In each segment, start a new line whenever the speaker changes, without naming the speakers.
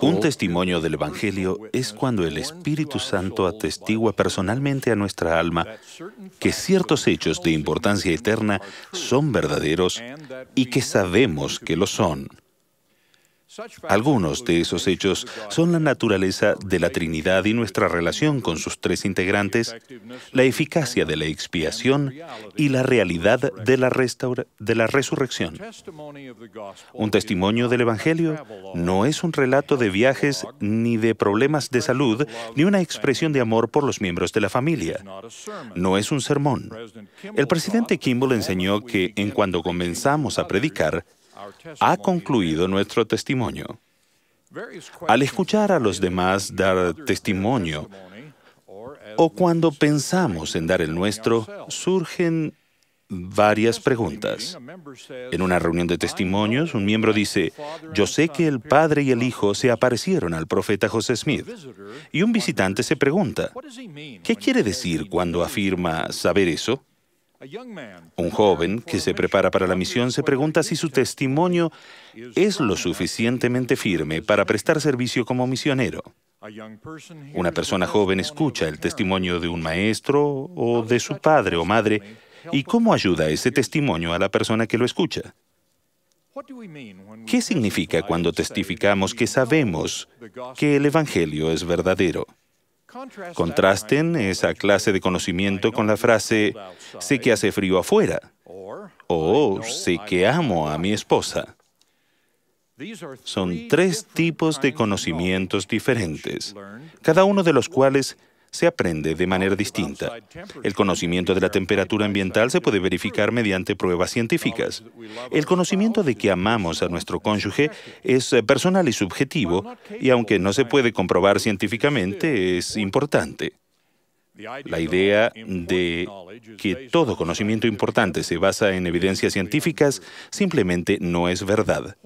Un testimonio del Evangelio es cuando el Espíritu Santo atestigua personalmente a nuestra alma que ciertos hechos de importancia eterna son verdaderos y que sabemos que lo son. Algunos de esos hechos son la naturaleza de la Trinidad y nuestra relación con sus tres integrantes, la eficacia de la expiación y la realidad de la, de la resurrección. Un testimonio del Evangelio no es un relato de viajes ni de problemas de salud, ni una expresión de amor por los miembros de la familia. No es un sermón. El presidente Kimball enseñó que en cuando comenzamos a predicar, ha concluido nuestro testimonio. Al escuchar a los demás dar testimonio, o cuando pensamos en dar el nuestro, surgen varias preguntas. En una reunión de testimonios, un miembro dice, yo sé que el padre y el hijo se aparecieron al profeta José Smith. Y un visitante se pregunta, ¿qué quiere decir cuando afirma saber eso? Un joven que se prepara para la misión se pregunta si su testimonio es lo suficientemente firme para prestar servicio como misionero. Una persona joven escucha el testimonio de un maestro o de su padre o madre y cómo ayuda ese testimonio a la persona que lo escucha. ¿Qué significa cuando testificamos que sabemos que el Evangelio es verdadero? Contrasten esa clase de conocimiento con la frase, sé que hace frío afuera o sé que amo a mi esposa. Son tres tipos de conocimientos diferentes, cada uno de los cuales se aprende de manera distinta. El conocimiento de la temperatura ambiental se puede verificar mediante pruebas científicas. El conocimiento de que amamos a nuestro cónyuge es eh, personal y subjetivo, y aunque no se puede comprobar científicamente, es importante. La idea de que todo conocimiento importante se basa en evidencias científicas simplemente no es verdad.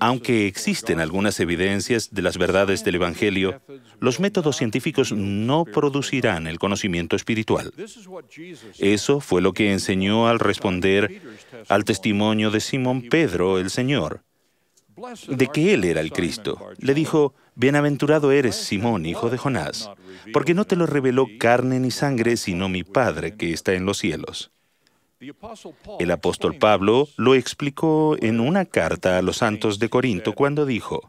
Aunque existen algunas evidencias de las verdades del Evangelio, los métodos científicos no producirán el conocimiento espiritual. Eso fue lo que enseñó al responder al testimonio de Simón Pedro el Señor de que él era el Cristo. Le dijo, Bienaventurado eres, Simón, hijo de Jonás, porque no te lo reveló carne ni sangre, sino mi Padre que está en los cielos. El apóstol Pablo lo explicó en una carta a los santos de Corinto cuando dijo,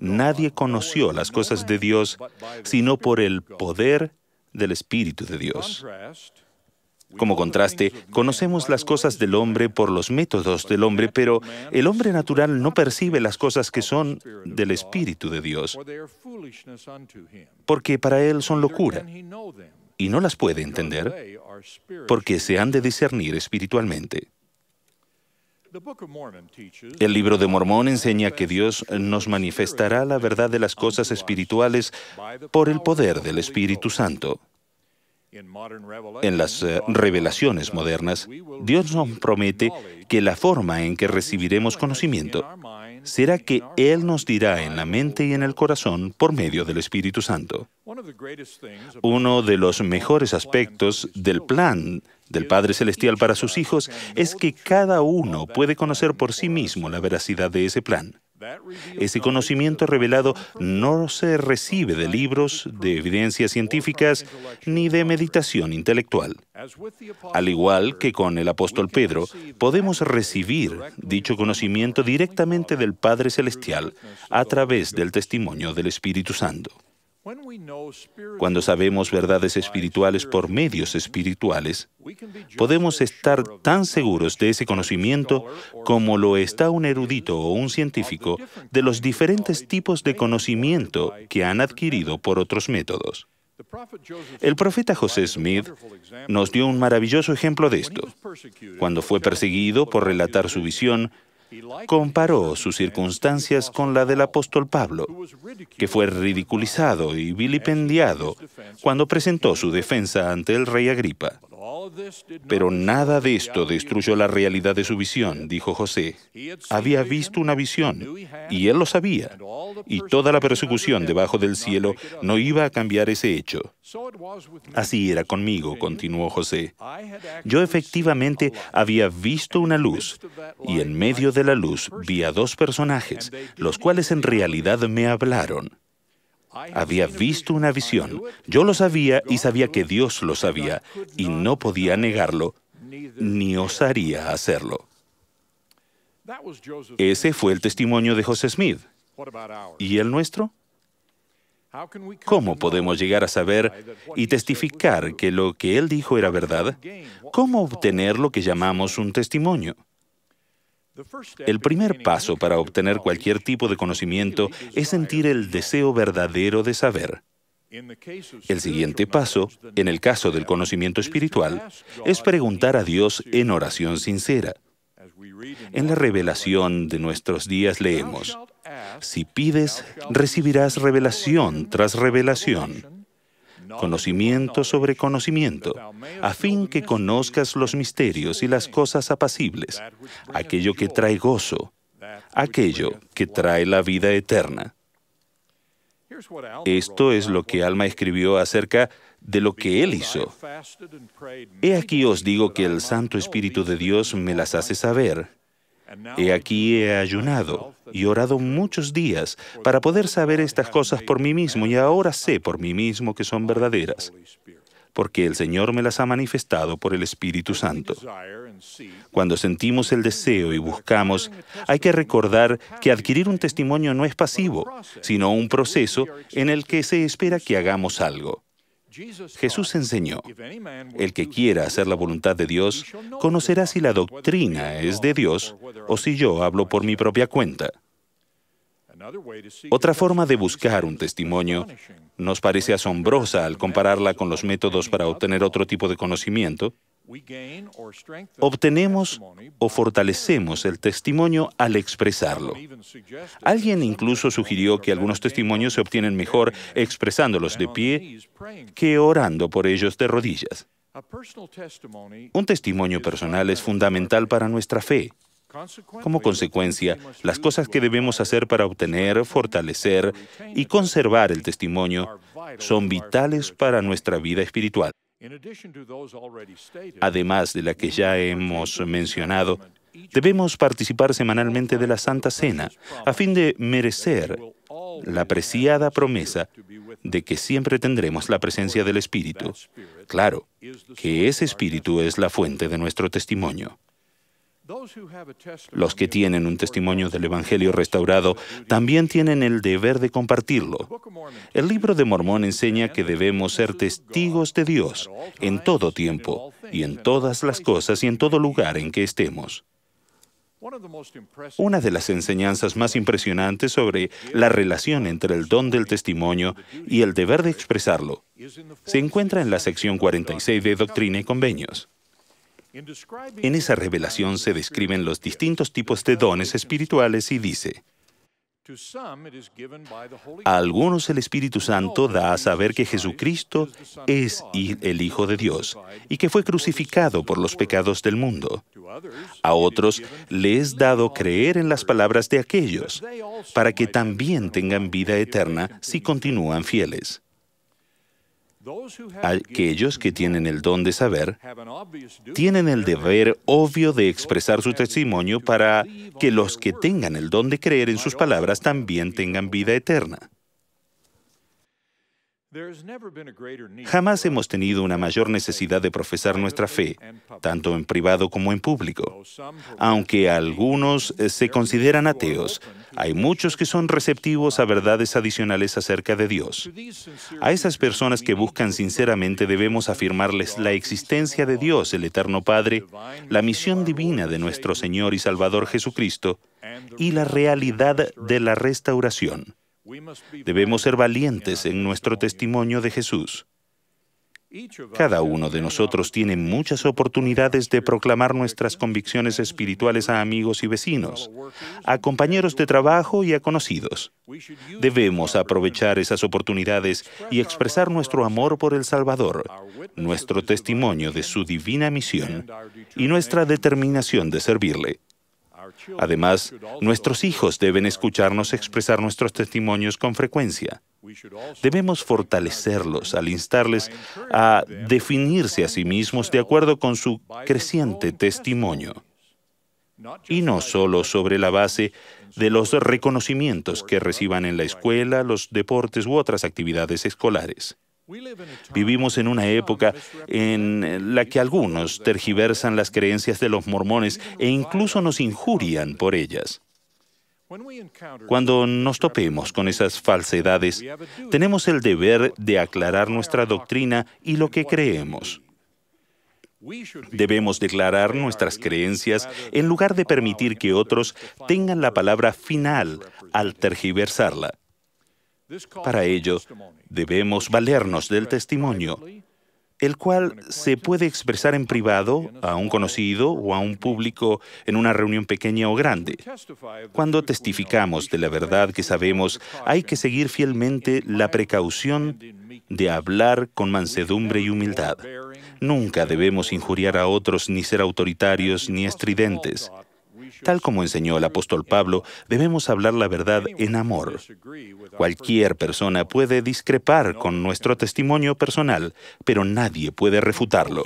Nadie conoció las cosas de Dios sino por el poder del Espíritu de Dios. Como contraste, conocemos las cosas del hombre por los métodos del hombre, pero el hombre natural no percibe las cosas que son del Espíritu de Dios, porque para él son locura y no las puede entender porque se han de discernir espiritualmente. El libro de Mormón enseña que Dios nos manifestará la verdad de las cosas espirituales por el poder del Espíritu Santo. En las eh, revelaciones modernas, Dios nos promete que la forma en que recibiremos conocimiento será que Él nos dirá en la mente y en el corazón por medio del Espíritu Santo. Uno de los mejores aspectos del plan del Padre Celestial para sus hijos es que cada uno puede conocer por sí mismo la veracidad de ese plan. Ese conocimiento revelado no se recibe de libros, de evidencias científicas, ni de meditación intelectual. Al igual que con el apóstol Pedro, podemos recibir dicho conocimiento directamente del Padre Celestial a través del testimonio del Espíritu Santo. Cuando sabemos verdades espirituales por medios espirituales, podemos estar tan seguros de ese conocimiento como lo está un erudito o un científico de los diferentes tipos de conocimiento que han adquirido por otros métodos. El profeta José Smith nos dio un maravilloso ejemplo de esto. Cuando fue perseguido por relatar su visión, comparó sus circunstancias con la del apóstol Pablo, que fue ridiculizado y vilipendiado cuando presentó su defensa ante el rey Agripa. Pero nada de esto destruyó la realidad de su visión, dijo José. Había visto una visión, y él lo sabía, y toda la persecución debajo del cielo no iba a cambiar ese hecho. Así era conmigo, continuó José. Yo efectivamente había visto una luz, y en medio de la luz vi a dos personajes, los cuales en realidad me hablaron. Había visto una visión. Yo lo sabía y sabía que Dios lo sabía, y no podía negarlo, ni osaría hacerlo. Ese fue el testimonio de José Smith. ¿Y el nuestro? ¿Cómo podemos llegar a saber y testificar que lo que él dijo era verdad? ¿Cómo obtener lo que llamamos un testimonio? El primer paso para obtener cualquier tipo de conocimiento es sentir el deseo verdadero de saber. El siguiente paso, en el caso del conocimiento espiritual, es preguntar a Dios en oración sincera. En la revelación de nuestros días leemos, si pides, recibirás revelación tras revelación conocimiento sobre conocimiento, a fin que conozcas los misterios y las cosas apacibles, aquello que trae gozo, aquello que trae la vida eterna. Esto es lo que Alma escribió acerca de lo que él hizo. He aquí os digo que el Santo Espíritu de Dios me las hace saber He aquí he ayunado y orado muchos días para poder saber estas cosas por mí mismo y ahora sé por mí mismo que son verdaderas, porque el Señor me las ha manifestado por el Espíritu Santo. Cuando sentimos el deseo y buscamos, hay que recordar que adquirir un testimonio no es pasivo, sino un proceso en el que se espera que hagamos algo. Jesús enseñó, el que quiera hacer la voluntad de Dios, conocerá si la doctrina es de Dios o si yo hablo por mi propia cuenta. Otra forma de buscar un testimonio nos parece asombrosa al compararla con los métodos para obtener otro tipo de conocimiento, obtenemos o fortalecemos el testimonio al expresarlo. Alguien incluso sugirió que algunos testimonios se obtienen mejor expresándolos de pie que orando por ellos de rodillas. Un testimonio personal es fundamental para nuestra fe. Como consecuencia, las cosas que debemos hacer para obtener, fortalecer y conservar el testimonio son vitales para nuestra vida espiritual. Además de la que ya hemos mencionado, debemos participar semanalmente de la Santa Cena a fin de merecer la preciada promesa de que siempre tendremos la presencia del Espíritu. Claro, que ese Espíritu es la fuente de nuestro testimonio. Los que tienen un testimonio del Evangelio restaurado también tienen el deber de compartirlo. El libro de Mormón enseña que debemos ser testigos de Dios en todo tiempo y en todas las cosas y en todo lugar en que estemos. Una de las enseñanzas más impresionantes sobre la relación entre el don del testimonio y el deber de expresarlo se encuentra en la sección 46 de Doctrina y Convenios. En esa revelación se describen los distintos tipos de dones espirituales y dice, a algunos el Espíritu Santo da a saber que Jesucristo es el Hijo de Dios y que fue crucificado por los pecados del mundo. A otros le es dado creer en las palabras de aquellos, para que también tengan vida eterna si continúan fieles. Aquellos que tienen el don de saber tienen el deber obvio de expresar su testimonio para que los que tengan el don de creer en sus palabras también tengan vida eterna. Jamás hemos tenido una mayor necesidad de profesar nuestra fe, tanto en privado como en público. Aunque algunos eh, se consideran ateos, hay muchos que son receptivos a verdades adicionales acerca de Dios. A esas personas que buscan sinceramente debemos afirmarles la existencia de Dios, el Eterno Padre, la misión divina de nuestro Señor y Salvador Jesucristo y la realidad de la restauración. Debemos ser valientes en nuestro testimonio de Jesús. Cada uno de nosotros tiene muchas oportunidades de proclamar nuestras convicciones espirituales a amigos y vecinos, a compañeros de trabajo y a conocidos. Debemos aprovechar esas oportunidades y expresar nuestro amor por el Salvador, nuestro testimonio de su divina misión y nuestra determinación de servirle. Además, nuestros hijos deben escucharnos expresar nuestros testimonios con frecuencia. Debemos fortalecerlos al instarles a definirse a sí mismos de acuerdo con su creciente testimonio, y no solo sobre la base de los reconocimientos que reciban en la escuela, los deportes u otras actividades escolares. Vivimos en una época en la que algunos tergiversan las creencias de los mormones e incluso nos injurian por ellas. Cuando nos topemos con esas falsedades, tenemos el deber de aclarar nuestra doctrina y lo que creemos. Debemos declarar nuestras creencias en lugar de permitir que otros tengan la palabra final al tergiversarla. Para ello, debemos valernos del testimonio, el cual se puede expresar en privado a un conocido o a un público en una reunión pequeña o grande. Cuando testificamos de la verdad que sabemos, hay que seguir fielmente la precaución de hablar con mansedumbre y humildad. Nunca debemos injuriar a otros ni ser autoritarios ni estridentes. Tal como enseñó el apóstol Pablo, debemos hablar la verdad en amor. Cualquier persona puede discrepar con nuestro testimonio personal, pero nadie puede refutarlo.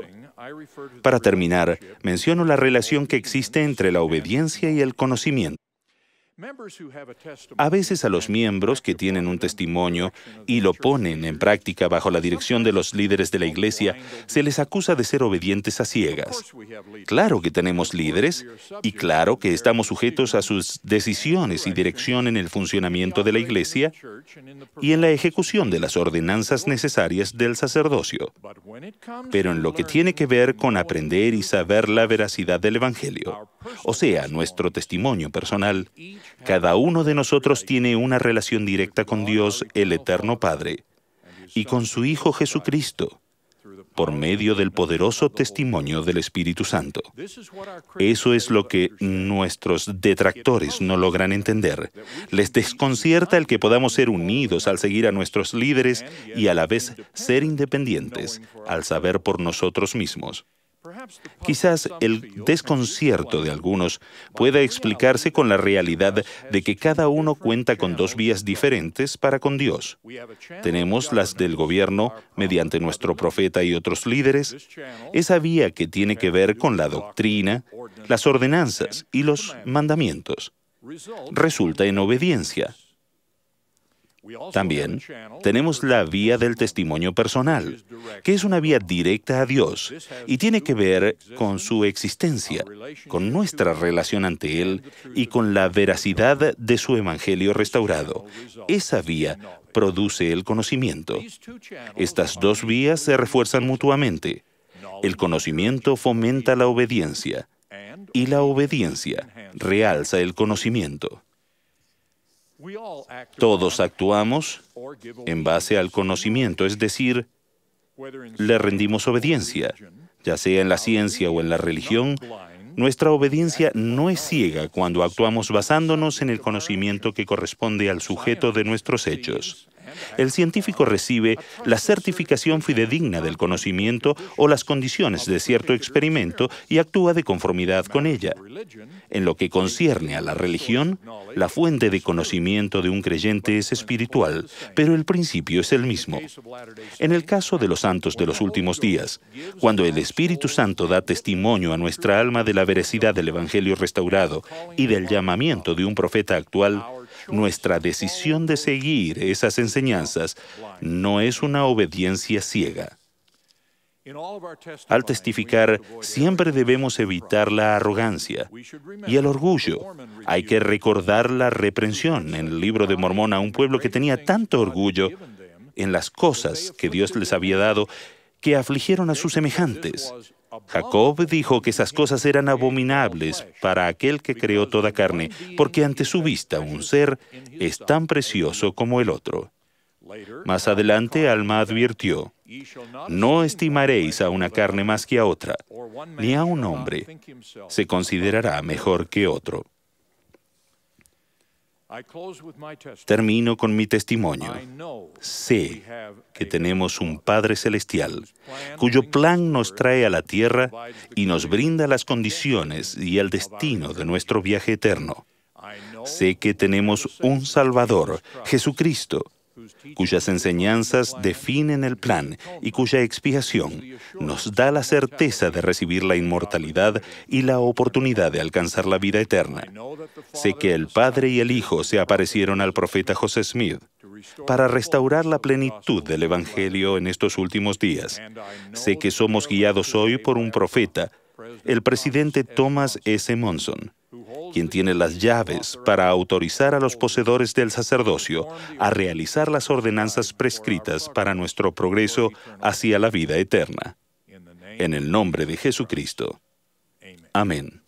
Para terminar, menciono la relación que existe entre la obediencia y el conocimiento. A veces a los miembros que tienen un testimonio y lo ponen en práctica bajo la dirección de los líderes de la iglesia, se les acusa de ser obedientes a ciegas. Claro que tenemos líderes y claro que estamos sujetos a sus decisiones y dirección en el funcionamiento de la iglesia y en la ejecución de las ordenanzas necesarias del sacerdocio. Pero en lo que tiene que ver con aprender y saber la veracidad del Evangelio, o sea, nuestro testimonio personal, cada uno de nosotros tiene una relación directa con Dios, el Eterno Padre, y con su Hijo Jesucristo por medio del poderoso testimonio del Espíritu Santo. Eso es lo que nuestros detractores no logran entender. Les desconcierta el que podamos ser unidos al seguir a nuestros líderes y a la vez ser independientes al saber por nosotros mismos. Quizás el desconcierto de algunos pueda explicarse con la realidad de que cada uno cuenta con dos vías diferentes para con Dios. Tenemos las del gobierno, mediante nuestro profeta y otros líderes, esa vía que tiene que ver con la doctrina, las ordenanzas y los mandamientos. Resulta en obediencia también tenemos la vía del testimonio personal, que es una vía directa a Dios y tiene que ver con su existencia, con nuestra relación ante Él y con la veracidad de su Evangelio restaurado. Esa vía produce el conocimiento. Estas dos vías se refuerzan mutuamente. El conocimiento fomenta la obediencia y la obediencia realza el conocimiento. Todos actuamos en base al conocimiento, es decir, le rendimos obediencia, ya sea en la ciencia o en la religión. Nuestra obediencia no es ciega cuando actuamos basándonos en el conocimiento que corresponde al sujeto de nuestros hechos el científico recibe la certificación fidedigna del conocimiento o las condiciones de cierto experimento y actúa de conformidad con ella. En lo que concierne a la religión, la fuente de conocimiento de un creyente es espiritual, pero el principio es el mismo. En el caso de los santos de los últimos días, cuando el Espíritu Santo da testimonio a nuestra alma de la veracidad del Evangelio restaurado y del llamamiento de un profeta actual, nuestra decisión de seguir esas enseñanzas no es una obediencia ciega. Al testificar, siempre debemos evitar la arrogancia y el orgullo. Hay que recordar la reprensión en el libro de Mormón a un pueblo que tenía tanto orgullo en las cosas que Dios les había dado que afligieron a sus semejantes. Jacob dijo que esas cosas eran abominables para aquel que creó toda carne, porque ante su vista un ser es tan precioso como el otro. Más adelante Alma advirtió, no estimaréis a una carne más que a otra, ni a un hombre se considerará mejor que otro. Termino con mi testimonio. Sé que tenemos un Padre Celestial cuyo plan nos trae a la tierra y nos brinda las condiciones y el destino de nuestro viaje eterno. Sé que tenemos un Salvador, Jesucristo, cuyas enseñanzas definen el plan y cuya expiación nos da la certeza de recibir la inmortalidad y la oportunidad de alcanzar la vida eterna. Sé que el Padre y el Hijo se aparecieron al profeta José Smith para restaurar la plenitud del Evangelio en estos últimos días. Sé que somos guiados hoy por un profeta, el presidente Thomas S. Monson quien tiene las llaves para autorizar a los poseedores del sacerdocio a realizar las ordenanzas prescritas para nuestro progreso hacia la vida eterna. En el nombre de Jesucristo. Amén.